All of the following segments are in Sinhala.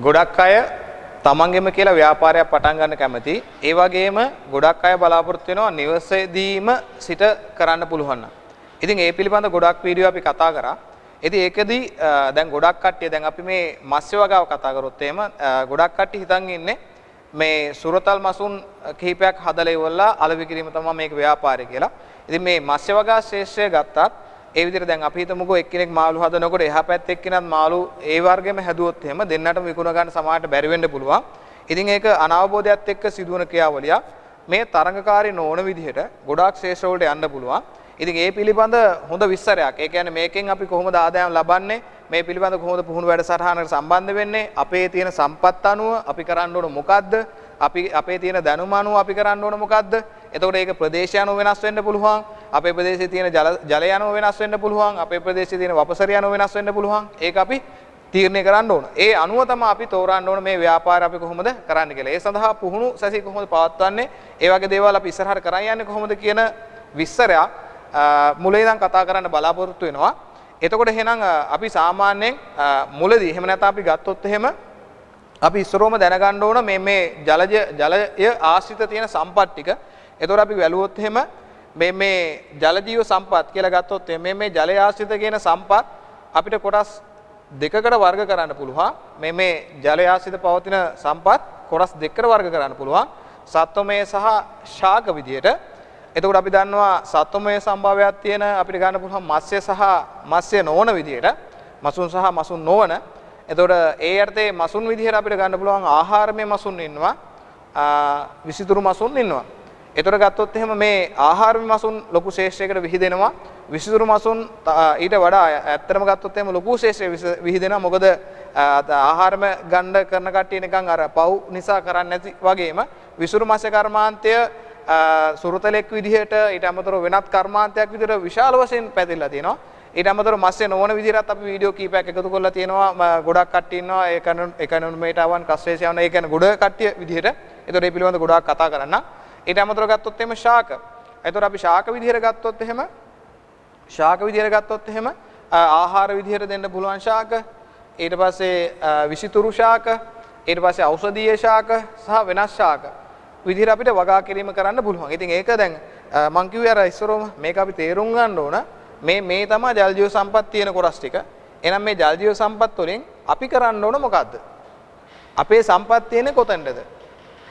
ගොඩක් අය තමන්ගෙම කියලා ව්‍යාපාරයක් පටන් ගන්න කැමති. ඒ වගේම ගොඩක් අය බලාපොරොත්තු වෙනවා නිවසේදීම සිට කරන්න පුළුවන් නම්. ඉතින් ඒ පිළිබඳ ගොඩක් වීඩියෝ අපි කතා කරා. ඉතින් ඒකෙදී දැන් ගොඩක් කට්ටිය දැන් අපි මේ මස්ය වගාව කතා කරොත් එහෙම ගොඩක් කට්ටිය හිතන් ඉන්නේ මේ සුරතල් මසුන් කිහිපයක් හදලා ඉවරලා අලෙවි කිරීම තමයි මේක ව්‍යාපාරය කියලා. ඉතින් මේ මස්ය වගා ශේෂ්ත්‍රය ගත්තත් ඒ විදිහට දැන් අපි හිතමුකෝ එක්කෙනෙක් මාළු හදනකොට එහා පැත්තේ එක්කෙනත් මාළු ඒ වර්ගෙම හැදුවොත් එහෙම දෙන්නටම විකුණ ගන්න සමාජයට බැරි වෙන්න පුළුවන්. ඉතින් ඒක අනවබෝධයත් එක්ක සිදුවන ක්‍රියාවලියක්. මේ තරඟකාරී නොවන විදිහට ගොඩාක් ශේෂ වලට යන්න පුළුවන්. ඉතින් ඒ පිළිබඳ හොඳ විස්තරයක්. ඒ කියන්නේ මේකෙන් අපි කොහොමද ආදායම් ලබන්නේ? මේ පිළිබඳ කොහොමද පුහුණු වැඩසටහනකට සම්බන්ධ වෙන්නේ? අපේ තියෙන සම්පත් අනුව අපි කරන්න ඕන මොකද්ද? අපි අපේ තියෙන දැනුම අනුව අපි කරන්න ඕන මොකද්ද? එතකොට ඒක ප්‍රදේශයනුව වෙනස් වෙන්න පුළුවන්. අපේ ප්‍රදේශයේ තියෙන ජලය අනුව වෙනස් වෙන්න පුළුවන්. අපේ ප්‍රදේශයේ තියෙන වපසරිය අනුව වෙනස් වෙන්න පුළුවන්. ඒක අපි තීරණය කරන්න ඕන. ඒ අනුව තමයි අපි තෝරන්න ඕන මේ ව්‍යාපාරය අපි කොහොමද කරන්න කියලා. ඒ සඳහා පුහුණු සැසි කොහොමද පවත්වන්නේ? ඒ වගේ දේවල් අපි ඉස්සරහට කරන් යන්නේ කොහොමද කියන විස්තරයක් මුලින් ඉඳන් කතා කරන්න බලාපොරොත්තු වෙනවා. එතකොට එහෙනම් අපි සාමාන්‍යයෙන් මුලදී එහෙම නැත්නම් අපි ගත්තොත් එහෙම අපි ඉස්සරෝම දැනගන්න ඕන මේ මේ ජලජ ජලය ආශ්‍රිත තියෙන සම්පත් ටික එතකොට අපි වැළුවොත් එහෙම මේ මේ ජල ජීව සම්පත් කියලා ගත්තොත් මේ මේ ජලය ආශ්‍රිත කියන සම්පත් අපිට කොටස් දෙකකට වර්ග කරන්න පුළුවන්. මේ මේ ජලය ආශ්‍රිත පවතින සම්පත් කොටස් දෙකකට වර්ග කරන්න පුළුවන්. සත්වමය සහ ශාක විදියට. එතකොට අපි දන්නවා සත්වමය සම්භාවයක් තියෙන අපිට ගන්න පුළුවන් මත්ස්‍ය සහ මත්ස්‍ය නොවන විදියට. මසුන් සහ මසුන් නොවන. එතකොට ඒ අර්ථයේ මසුන් විදිහට අපිට ගන්න පුළුවන් ආහාරමය මසුන් ඉන්නවා. විසිතුරු මසුන් ඉන්නවා. එතකොට ගත්තොත් එහෙම මේ ආහාර මසුන් ලොකු ශේෂ්ත්‍රයකට විහිදෙනවා විසිතුරු මසුන් ඊට වඩා ඇත්තටම ගත්තොත් එහෙම ලොකු ශේෂ්ත්‍රයක විහිදෙනවා මොකද ආහාරම ගන්න කරන කට්ටිය නිකන් අර පව් නිසා කරන්නේ නැති වගේම විසිතුරු මස කර්මාන්තය සුරතලෙක් විදිහට ඊට අමතරව වෙනත් කර්මාන්තයක් විදිහට විශාල වශයෙන් පැතිරලා තියෙනවා ඊට අමතරව මස්සේ නොවන විදිහට අපි වීඩියෝ කීපයක් එකතු කරලා තියෙනවා ගොඩක් කට්ටිය ඉන්නවා ඒ කනොමේටාවන් කස්ටේසියන් ඒ කියන්නේ ගොඩ කට්ටිය විදිහට ඒතකොට මේ පිළිබඳව ගොඩාක් කතා කරන්න ඊට අමතරව ගත්තොත් එහෙම ශාක. එතකොට අපි ශාක විදිහට ගත්තොත් එහෙම ශාක විදිහට ගත්තොත් එහෙම ආහාර විදිහට දෙන්න පුළුවන් ශාක. ඊට පස්සේ විසිතුරු ශාක, ඊට පස්සේ ඖෂධීය ශාක සහ වෙනස් ශාක විදිහට අපිට වගා කිරීම කරන්න පුළුවන්. ඉතින් ඒක දැන් මං කිව්වේ අර ඉස්සරෝම මේක අපි තේරුම් ගන්න ඕන. මේ මේ තමයි ජල් ජීව සම්පත් තියෙන කොටස් ටික. එහෙනම් මේ ජල් ජීව සම්පත් වලින් අපි කරන්න ඕන මොකද්ද? අපේ සම්පත් තියෙන්නේ කොතනද?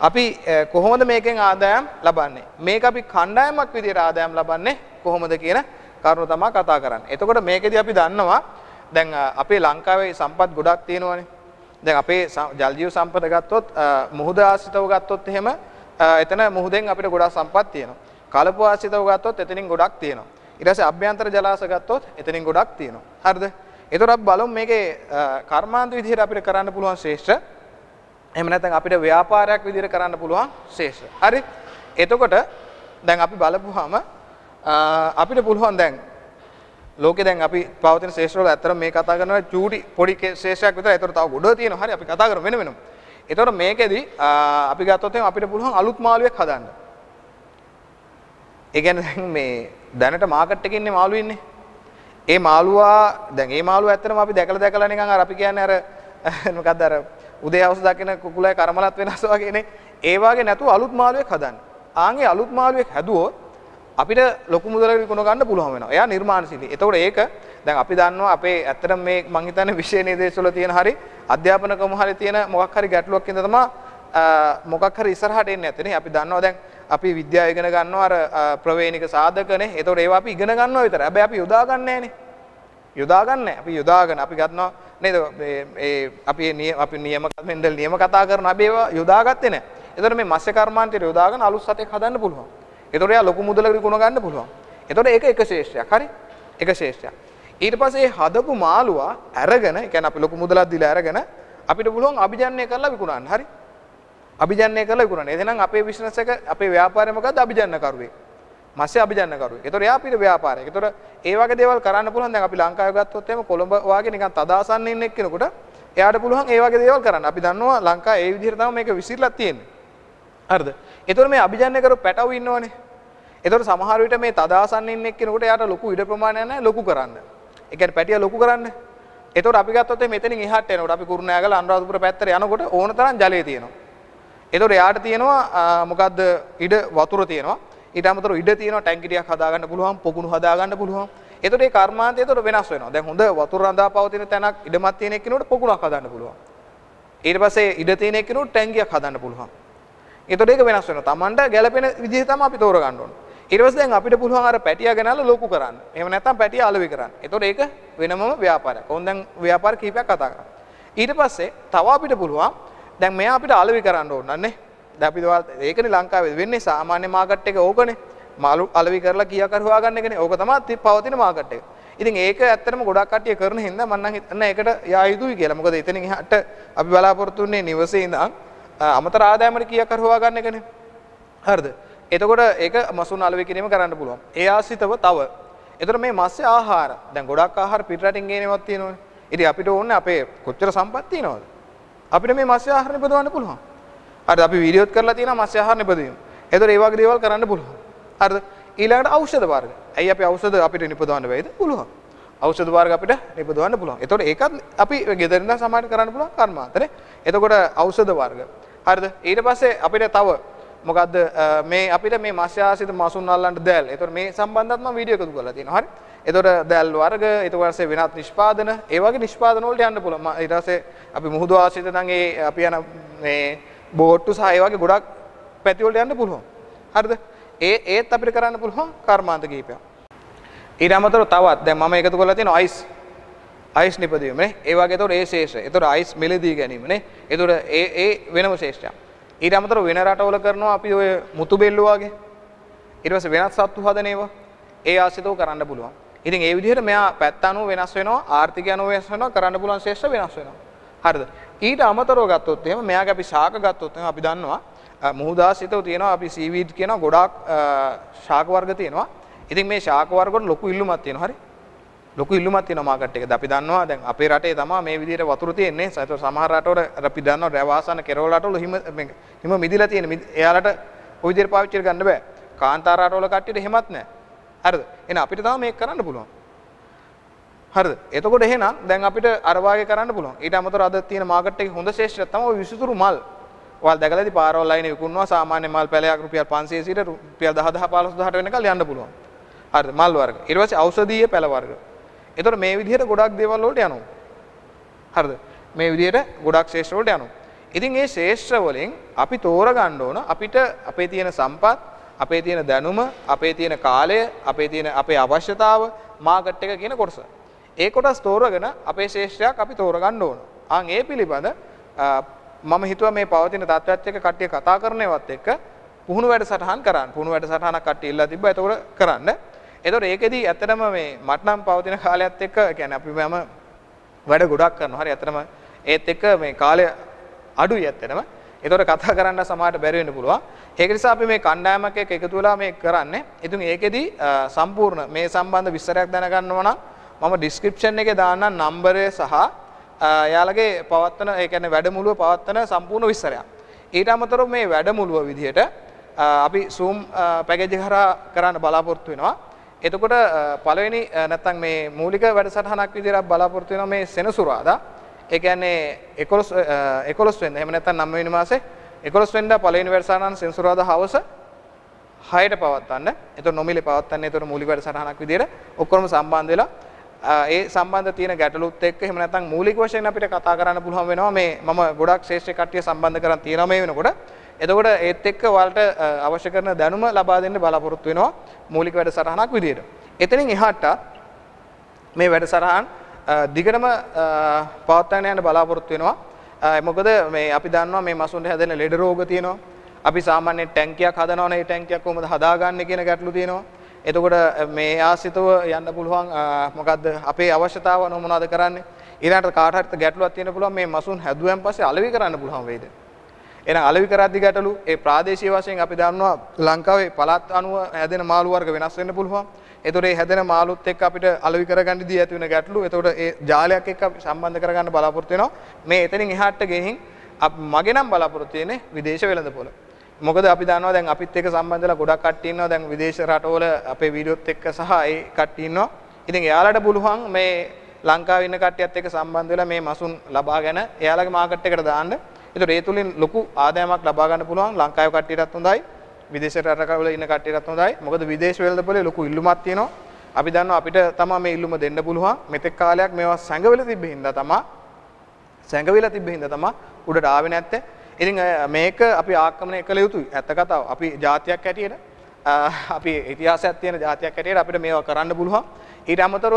අපි eh, කොහොමද මේකෙන් ආදායම් ලබන්නේ? මේක අපි කණ්ඩායමක් විදිහට ආදායම් ලබන්නේ කොහොමද කියන කරුණු තමයි කතා කරන්නේ. එතකොට මේකෙදි අපි දන්නවා දැන් eh, අපේ ලංකාවේ සම්පත් ගොඩක් තියෙනවානේ. දැන් අපේ ජල් ජීව සම්පත ගත්තොත් eh, මුහුද ආශ්‍රිතව ගත්තොත් එහෙම එතන මුහුදෙන් අපිට ගොඩක් සම්පත් තියෙනවා. කලපුව ආශ්‍රිතව ගත්තොත් එතනින් ගොඩක් තියෙනවා. ඊට පස්සේ අභ්‍යන්තර ජලාශ ගත්තොත් එතනින් ගොඩක් තියෙනවා. හරිද? එතකොට අපි බලමු මේකේ කර්මාන්ත විදිහට අපිට කරන්න පුළුවන් ශ්‍රේෂ්ඨ එම නැතන් අපිට ව්‍යාපාරයක් විදිර කරන්න පුළුවන් ශේෂ. හරි එතකොට දැන් අපි බලපුහම අපිට පුළුවන් දැන් ලෝක දැන් අපි පවතින ශේෂවල ඇතර මේ කතා කරන චූටි පොඩි ශේෂයක් විතර ඒතර තව ගොඩ තියෙන හරි අපි කතා කරමු වෙන වෙනම. ඒතර මේකෙදි අපි ගත්තොත් අපිට පුළුවන් අලුත් මාළුවෙක් හදන්න. ඒ කියන්නේ දැන් මේ දැනට මාකට් එකේ ඉන්නේ මාළු ඉන්නේ. ඒ මාළුවා දැන් ඒ මාළුවා ඇත්තටම අපි දැකලා දැකලා නිකන් අර අපි කියන්නේ අර මොකක්ද අර උදේ හවස දකින කුකුලයි කරමලත් වෙනස් වගේනේ. ඒ වගේ නැතුව අලුත් මාළුවෙක් හදන්න. ආන්ගේ අලුත් මාළුවෙක් හැදුවොත් අපිට ලොකු මුදලක් විකුණ ගන්න පුළුවන් වෙනවා. එයා නිර්මාණශීලී. එතකොට ඒක දැන් අපි දන්නවා අපේ ඇත්තටම මේ මං හිතන්නේ විෂය නිදේශවල තියෙන හරි අධ්‍යාපන ක්‍රම හරි තියෙන මොකක් හරි ගැටලුවක් ඉඳ තමයි මොකක් හරි ඉස්සරහට එන්නේ නැත්තේ අපි දන්නවා දැන් අපි විද්‍යාව ඉගෙන ගන්නවා අර ප්‍රවේණික සාධකනේ. ඒතකොට ඒවා අපි ඉගෙන ගන්නවා විතර. හැබැයි අපි යොදා ගන්නෑ නේ. යොදාගන්න අපි යොදාගන්න අපි ගන්නවා නේද අපි අපි නියම මෙන්ඩල් නියම කතා කරන අපි ඒවා යොදාගත්තේ නැහැ. එතකොට මේ මත්ස්‍ය කර්මාන්තයට යොදාගෙන අලුත් සතෙක් හදන්න පුළුවන්. එතකොට එයා ලොකු මුදලකට ගුණ ගන්න පුළුවන්. එතකොට ඒක එක ශේෂ්ත්‍රයක්. හරි? එක ශේෂ්ත්‍රයක්. ඊට පස්සේ හදපු මාළුවා අරගෙන, ඒ කියන්නේ අපි ලොකු මුදලක් දීලා අරගෙන අපිට පුළුවන් අභිජන්ණය කරලා විකුණන්න. හරි? අභිජන්ණය කරලා විකුණන්න. එහෙනම් අපේ බිස්නස් එක අපේ ව්‍යාපාරය මොකද්ද? අභිජන්ණ කරුවේ. මස්සේ අභිජනකරු. ඒතොර එයා පිට ව්‍යාපාරයක්. ඒතොර ඒ වගේ දේවල් කරන්න පුළුවන්. දැන් අපි ලංකාවේ ගත්තොත් එහෙම කොළඹ වාගේ නිකන් තදාසන්න ඉන්න එක්කෙනෙකුට එයාට පුළුවන් ඒ වගේ දේවල් කරන්න. අපි දන්නවා ලංකාව ඒ විදිහට තමයි මේක විසිරලා තියෙන්නේ. හරිද? ඒතොර මේ අභිජනකරු පැටව ඉන්නවනේ. ඒතොර සමහර විට මේ තදාසන්න ඉන්න එක්කෙනෙකුට එයාට ලොකු ඉඩ ප්‍රමාණයක් නැහැ ලොකු කරන්න. ඒ කියන්නේ පැටිය ලොකු කරන්න. ඒතොර අපි ගත්තොත් මෙතනින් එහාට යනකොට අපි කුරුණෑගල අනුරාධපුර පැත්තට යනකොට ඕන තරම් ජලය තියෙනවා. ඒතොර එයාට තියෙනවා මොකද්ද ඉඩ වතුර තියෙනවා. ඊට අමතරව ඉඩ තියෙනවා ටැංකි ටිකක් හදාගන්න පුළුවන් පොකුණු හදාගන්න පුළුවන් එතකොට ඒ කර්මාන්තය එතකොට වෙනස් වෙනවා දැන් හොඳ වතුර රඳා පවතින තැනක් ඉඩමක් තියෙන එක්කිනුට පොකුණක් හදාන්න පුළුවන් ඊට පස්සේ ඉඩ තියෙන එක්කිනුට ටැංකියක් හදාන්න පුළුවන් එතකොට ඒක වෙනස් වෙනවා Tamanට ගැළපෙන විදිහ තමයි අපි තෝරගන්න ඕනේ ඊට පස්සේ දැන් අපිට පුළුවන් අර පැටියා ගෙනාලා ලොකු කරන්න එහෙම නැත්නම් පැටියා අලෙවි කරන්න එතකොට ඒක වෙනම ව්‍යාපාරයක් ඕන් දැන් ව්‍යාපාර කීපයක් කතා කරා ඊට පස්සේ තව අපිට පුළුවන් දැන් මෙයා අපිට අලෙවි කරන්න ඕන නන්නේ දැපිවා ඒකන ලංකාවේ වෙන්නේ සාමාන්‍ය මාගට් එක ඕකනේ මාළු අලවි කරලා කියා කරවා ගන්න එකනේ ඕක තමයි පවතින මාගට් එක. ඉතින් ඒක ඇත්තටම ගොඩක් කට්ටිය කරන හින්දා මම නම් හිතන්නේ ඒකට යා යුතුයි කියලා. මොකද එතනින් එහාට අපි බලාපොරොත්තු වෙන්නේ නිවසේ ඉඳන් අමතර ආදායමට කියා කරවා ගන්න එකනේ. හරිද? එතකොට ඒක මසුන් අලවි කිරීම කරන්න පුළුවන්. ඒ ආසිතව තව. එතකොට මේ මස්සේ ආහාර දැන් ගොඩක් ආහාර පිට රටින් ගේනවත් තියෙනවනේ. ඉතින් අපිට ඕනේ අපේ කොච්චර සම්පත් තියෙනවද? අපිට මේ මස්සේ ආහාර නිපදවන්න පුළුවන්. අර අපි වීඩියෝත් කරලා තියෙනවා මස් ආහාර නිපදවීම. ඒතකොට ඒ වගේ දේවල් කරන්න පුළුවන්. හරිද? ඊළඟට ඖෂධ වර්ග. ඇයි අපි ඖෂධ අපිට නිපදවන්න වෙයිද? පුළුවන්. ඖෂධ වර්ග අපිට නිපදවන්න පුළුවන්. ඒතකොට ඒකත් අපි ගෙදරින් ඉඳන් සමාජයට කරන්න පුළුවන් කර්මාන්තනේ. එතකොට ඖෂධ වර්ග. හරිද? ඊට පස්සේ අපිට තව මොකද්ද මේ අපිට මේ මස් ආශ්‍රිත මසුන් අල්ලන්න දැල්. ඒතකොට මේ සම්බන්ධවත් මම වීඩියෝ එකතු කරලා තියෙනවා. හරිද? එතොට දැල් වර්ග එතවරසේ වෙනත් නිෂ්පාදන ඒවගේ නිෂ්පාදනවලට යන්න පුළ ඉටසේ අපි මුහුද ආශිත නගේ අපි යන බෝට්ටු සහයවගේ ගොඩක් පැතිවලට යන්න පුළුවන් හරිද ඒ ඒත් අපිට කරන්න පුළුවන් කර්මාන්ත කීපයක් ඊට අමතරව තවත් දැන් මම එකතු කරලා තියෙනවා අයිස් අයිස් නිපදවීමනේ ඒ වගේ එතකොට ඒ ශේෂ එතකොට අයිස් මිලදී ගැනීමනේ එතකොට ඒ ඒ වෙනම ශේෂ්ඨයක් ඊට අමතරව වෙන රටවල කරනවා අපි ඔය මුතු බෙල්ලු වගේ ඊට පස්සේ වෙනත් සත්තු හදන ඒවා ඒ ආශ්‍රිතව කරන්න පුළුවන් ඉතින් ඒ විදිහට මෙයා පැත්ත අනුව වෙනස් වෙනවා ආර්ථිකය අනුව වෙනස් වෙනවා කරන්න පුළුවන් ශේෂ්ඨ වෙනස් වෙනවා හරිද ඊට අමතරව ගත්තොත් එහෙම මෙයාගේ අපි ශාක ගත්තොත් එහෙම අපි දන්නවා මුහුදාසිතව තියෙනවා අපි සීවීඩ් කියන ගොඩාක් ශාක වර්ග තියෙනවා. ඉතින් මේ ශාක වර්ග වල ලොකු ඉල්ලුමක් තියෙනවා හරි. ලොකු ඉල්ලුමක් තියෙනවා මාකට් එකද අපි දන්නවා දැන් අපේ රටේ තමයි මේ විදිහට වතුර තියෙන්නේ. ඒතර සමහර රටවල අපි දන්නවා රැවාසන කෙරවල රටවල හිම හිම මිදිලා තියෙන. එයාලට ওই විදිහට පාවිච්චි කරගන්න බෑ. කාන්තාර රටවල කට්ටියට එහෙමත් නෑ. හරිද? එහෙනම් අපිට තමයි මේක කරන්න පුළුවන්. හරි එතකොට එහෙනම් දැන් අපිට අරවාගේ කරන්න පුළුවන් ඊට අමතර අද තියෙන මාකට් එකේ හොඳ ශේෂ්ත්‍රය තමයි ඔය විසිතුරු මල් ඔයාලා දැකලා ඉතින් පාරවල් අයිනේ විකුණනවා සාමාන්‍ය මල් පැලයක් රුපියල් 500 සිට රුපියල් 10000 15000 වෙනකල් යන්න පුළුවන් හරි මල් වර්ග ඊට පස්සේ ඖෂධීය පැල වර්ග එතකොට මේ විදිහට ගොඩක් දේවල් වලට යනවා හරිද මේ විදිහට ගොඩක් ශේෂ්ත්‍ර වලට යනවා ඉතින් මේ ශේෂ්ත්‍ර වලින් අපි තෝරගන්න ඕන අපිට අපේ තියෙන සම්පත් අපේ තියෙන දැනුම අපේ තියෙන කාලය අපේ තියෙන අපේ අවශ්‍යතාව මාකට් එක කියන කොටස ඒ කොටස් තෝරගෙන අපේ ශේෂ්ත්‍රයක් අපි තෝරගන්න ඕන. ආන් ඒ පිළිබඳ මම හිතුවා මේ පවතින තත්ත්වයත් එක්ක කට්ටිය කතා කරනේවත් එක්ක පුහුණු වැඩසටහන් කරන්න. පුහුණු වැඩසටහනක් කට්ටිය ඉල්ලා තිබ්බා. ඒතකොට කරන්න. ඒතකොට ඒකෙදී ඇත්තටම මේ මට නම් පවතින කාලයත් එක්ක يعني අපි මම වැඩ ගොඩක් කරනවා. හරි ඇත්තටම ඒත් එක්ක මේ කාලය අඩුයි ඇත්තටම. ඒතකොට කතා කරන්න සමහරට බැරි වෙන්න පුළුවන්. ඒක නිසා අපි මේ කණ්ඩායමක් එක්ක එකතු වෙලා මේ කරන්නේ. ඉතින් ඒකෙදී සම්පූර්ණ මේ සම්බන්ධ විස්තරයක් දැනගන්නවා නම් මම ඩිස්ක්‍රිප්ෂන් එකේ දාන්නම් නම්බරය සහ එයාලගේ පවත්වන ඒ කියන්නේ වැඩමුළුව පවත්වන සම්පූර්ණ විස්තරයක්. ඊට අමතරව මේ වැඩමුළුව විදිහට අපි Zoom පැකේජ් එක හරහා කරන්න බලාපොරොත්තු වෙනවා. එතකොට පළවෙනි නැත්තම් මේ මූලික වැඩසටහනක් විදිහට බලාපොරොත්තු වෙනවා මේ සෙනසුරාදා. ඒ කියන්නේ 11 11 වෙනිදා එහෙම නැත්තම් 9 වෙනි මාසේ 11 වෙනිදා පළවෙනි වැඩසටහන සෙනසුරාදා හවස 6ට පවත්වන්න. එතකොට නොමිලේ පවත්වන්න. එතකොට මූලික වැඩසටහනක් විදිහට ඔක්කොම සම්බන්ධ වෙලා ඒ සම්බන්ධ තියෙන ගැටලුත් එක්ක එහෙම නැත්නම් මූලික වශයෙන් අපිට කතා කරන්න පුළුවන් වෙනවා මේ මම ගොඩක් ශේෂ්ඨ කට්ටිය සම්බන්ධ කරන් තියෙනවා මේ වෙනකොට. එතකොට ඒත් එක්ක ඔයාලට අවශ්‍ය කරන දැනුම ලබා දෙන්න බලාපොරොත්තු වෙනවා මූලික වැඩසටහනක් විදියට. එතනින් එහාට මේ වැඩසටහන් දිගටම පවත්වාගෙන යන්න බලාපොරොත්තු වෙනවා. මොකද මේ අපි දන්නවා මේ මසුන්ට හැදෙන ලෙඩ රෝග තියෙනවා. අපි සාමාන්‍යයෙන් ටැංකියක් හදනවනේ ඒ ටැංකියක් කොහොමද හදාගන්නේ කියන ගැටලු තියෙනවා. එතකොට මේ ආසිතව යන්න පුළුවන් මොකද්ද අපේ අවශ්‍යතාව මොනවද කරන්නේ ඊළඟට කාට හරි ගැටලුවක් තියෙන පුළුවන් මේ මසුන් හැදුවෙන් පස්සේ අලෙවි කරන්න පුළුවන් වෙයිද එහෙනම් අලෙවි කරද්දි ගැටලු ඒ ප්‍රාදේශීය වශයෙන් අපි දන්නවා ලංකාවේ පළාත් අනුව හැදෙන මාළු වර්ග වෙනස් වෙන්න පුළුවන් එතකොට ඒ හැදෙන මාළුත් එක්ක අපිට අලෙවි කරගන්නදී ඇති වෙන ගැටලු එතකොට ඒ ජාලයක් එක්ක සම්බන්ධ කරගන්න බලාපොරොත්තු වෙනවා මේ එතනින් එහාට ගෙහින් මගේ නම් බලාපොරොත්තු වෙන්නේ විදේශ වෙළඳපොළ මොකද අපි දන්නවා දැන් අපිත් එක්ක සම්බන්ධ වෙලා ගොඩක් කට්ටිය ඉන්නවා දැන් විදේශ රටවල අපේ වීඩියෝත් එක්ක සහ ඒ කට්ටිය ඉන්නවා. ඉතින් එයාලට පුළුවන් මේ ලංකාවේ ඉන්න කට්ටියත් එක්ක සම්බන්ධ වෙලා මේ මසුන් ලබාගෙන එයාලගේ මාකට් එකට දාන්න. ඒතර ඒ තුලින් ලොකු ආදායමක් ලබා ගන්න පුළුවන් ලංකාවේ කට්ටියටත් හොඳයි. විදේශ රටවල ඉන්න කට්ටියටත් හොඳයි. මොකද විදේශ වෙළඳපොලේ ලොකු ඉල්ලුමක් තියෙනවා. අපි දන්නවා අපිට තමයි මේ ඉල්ලුම දෙන්න පුළුවන්. මෙතෙක් කාලයක් මේවා සැඟවිලා තිබෙන හින්දා තමයි සැඟවිලා තිබෙන හින්දා තමයි උඩට ආවේ නැත්තේ. ඉතින් මේක අපි ආක්‍රමණය කළ යුතුයි ඇත්ත කතාව. අපි ජාතියක් හැටියට අපි ඉතිහාසයක් තියෙන ජාතියක් හැටියට අපිට මේවා කරන්න පුළුවන්. ඊට අමතරව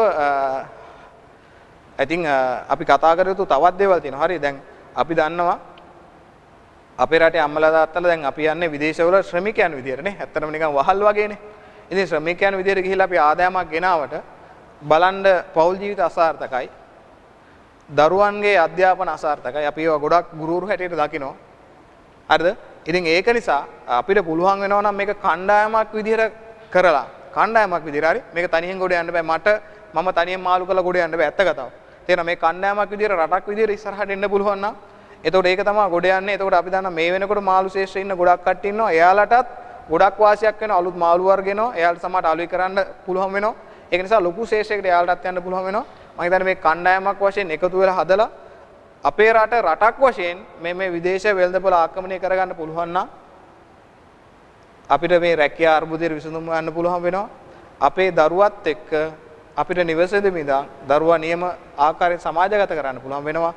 ඉතින් අපි කතා කර යුතු තවත් දේවල් තියෙනවා. හරි දැන් අපි දන්නවා අපේ රටේ අම්මලා තාත්තලා දැන් අපි යන්නේ විදේශවල ශ්‍රමිකයන් විදියටනේ. ඇත්තටම නිකන් වහල් වගේනේ. ඉතින් ශ්‍රමිකයන් විදියට ගිහිල්ලා අපි ආදායමක් ගෙනාවට බලන්න පෞල් ජීවිත අසාර්ථකයි. දරුවන්ගේ අධ්‍යාපන අසාර්ථකයි අපි ඒවා ගොඩක් ගුරුරු හැටියට දකිනවා. හරිද? ඉතින් ඒක නිසා අපිට පුළුවන් වෙනවා නම් මේක කණ්ඩායමක් විදිහට කරලා කණ්ඩායමක් විදිහට හරි මේක තනියෙන් ගොඩ යන්න බෑ මට මම තනියෙන් මාළු කරලා ගොඩ යන්න බෑ ඇත්ත කතාව. තේරෙනවා මේ කණ්ඩායමක් විදිහට රටක් විදිහට ඉස්සරහට එන්න පුළුවන් නම් එතකොට ඒක තමයි ගොඩ යන්නේ. එතකොට අපි දන්නා මේ වෙනකොට මාළු ශේෂ්ත්‍රයේ ඉන්න ගොඩක් කට්ටිය ඉන්නවා. එයාලටත් ගොඩක් වාසියක් වෙනවා. අලුත් මාළු වර්ග එනවා. එයාලට සමහරට අලුයි කරන්න පුළුවන් වෙනවා. ඒක නිසා ලොකු ශේෂයකට එයාලටත් යන්න පුළුවන් වෙනවා. මම හිතන්නේ මේ කණ්ඩායමක් වශයෙන් එකතු වෙලා හදලා අපේ රට රටක් වශයෙන් මේ මේ විදේශ වෙළඳපොළ ආක්‍රමණය කරගන්න පුළුවන් නම් අපිට මේ රැකියා අර්බුදය විසඳුම් ගන්න පුළුවන් වෙනවා. අපේ දරුවත් එක්ක අපිට නිවසේදී ඉඳන් දරුවා නියම ආකාරයෙන් සමාජගත කරන්න පුළුවන් වෙනවා.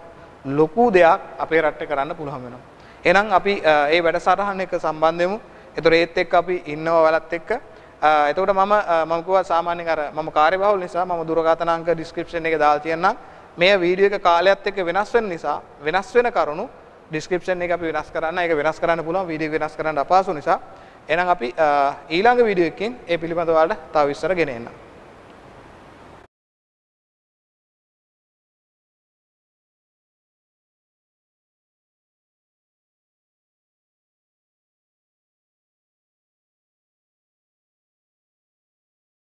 ලොකු දෙයක් අපේ රටේ කරන්න පුළුවන් වෙනවා. එහෙනම් අපි මේ වැඩසටහන එක සම්බන්ධ වෙමු. ඒතොර ඒත් එක්ක අපි ඉන්නව ඔයාලත් එක්ක එතකොට මම මම කිව්වා සාමාන්‍යයෙන් අර මම කාර්යබහුල නිසා මම දුරකථන අංක description එකේ දාලා තියන්නම්. මේ වීඩියෝ එක කාලයත් එක්ක වෙනස් වෙන නිසා වෙනස් වෙන කරුණු description එක අපි වෙනස් කරන්න. ඒක වෙනස් කරන්න පුළුවන් වීඩියෝ වෙනස් කරන්න අපහසු නිසා. එහෙනම් අපි ඊළඟ වීඩියෝ එකකින් ඒ පිළිබඳව ඔයාලට තව විස්තර ගෙන එන්නම්.